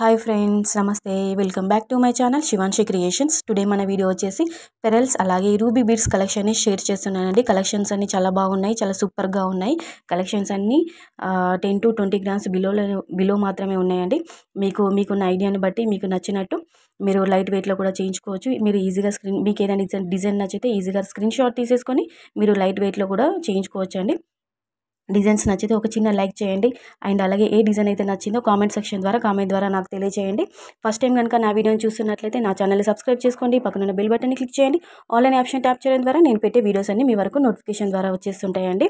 hi friends namaste welcome back to my channel Shivanshi creations today మన video వచ్చేసి pearls అలాగే ruby beads కలెక్షన్ని share చేస్తున్నానండి కలెక్షన్స్ అన్నీ చాలా బాగున్నాయి చాలా సూపర్గా ఉన్నాయి కలెక్షన్స్ అన్నీ టెన్ టు ట్వంటీ గ్రామ్స్ బిలోలో బిలో మాత్రమే ఉన్నాయండి మీకు మీకున్న ఐడియాని బట్టి మీకు నచ్చినట్టు మీరు లైట్ వెయిట్లో కూడా చేయించుకోవచ్చు మీరు ఈజీగా స్క్రీన్ మీకు ఏదైనా డిజైన్ నచ్చితే ఈజీగా స్క్రీన్ షాట్ తీసేసుకొని మీరు లైట్ వెయిట్లో కూడా చేయించుకోవచ్చు అండి డిజైన్స్ నచ్చితే ఒక చిన్న లైక్ చేయండి అండ్ అలాగే ఏ డిజైన్ అయితే నచ్చిందో కామెంట్ సెక్షన్ ద్వారా కామెంట్ ద్వారా నాకు తెలియజేయండి ఫస్ట్ టైం కనుక నా వీడియోని చూస్తున్నట్లయితే నా ఛానల్ని సబ్స్క్రైబ్ చేసుకోండి పక్కనున్న బెల్ బటన్ని క్లిక్ చేయండి ఆన్లైన్ ఆప్షన్ ట్యాప్ చేయడం ద్వారా నేను పెట్టే వీడియోస్ అన్ని మీ వరకు నోటిఫికేషన్ ద్వారా వచ్చేస్తుంటాయండి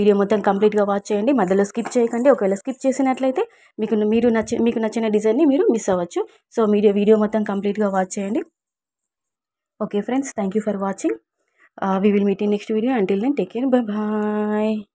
వీడియో మొత్తం కంప్లీట్గా వాచ్ చేయండి మధ్యలో స్కిప్ చేయకండి ఒకవేళ స్కిప్ చేసినట్లయితే మీకు మీరు నచ్చి మీకు నచ్చిన డిజైన్ని మీరు మిస్ అవ్వచ్చు సో మీరు వీడియో మొత్తం కంప్లీట్గా వాచ్ చేయండి okay friends thank for watching we will meet in next video until then take care bye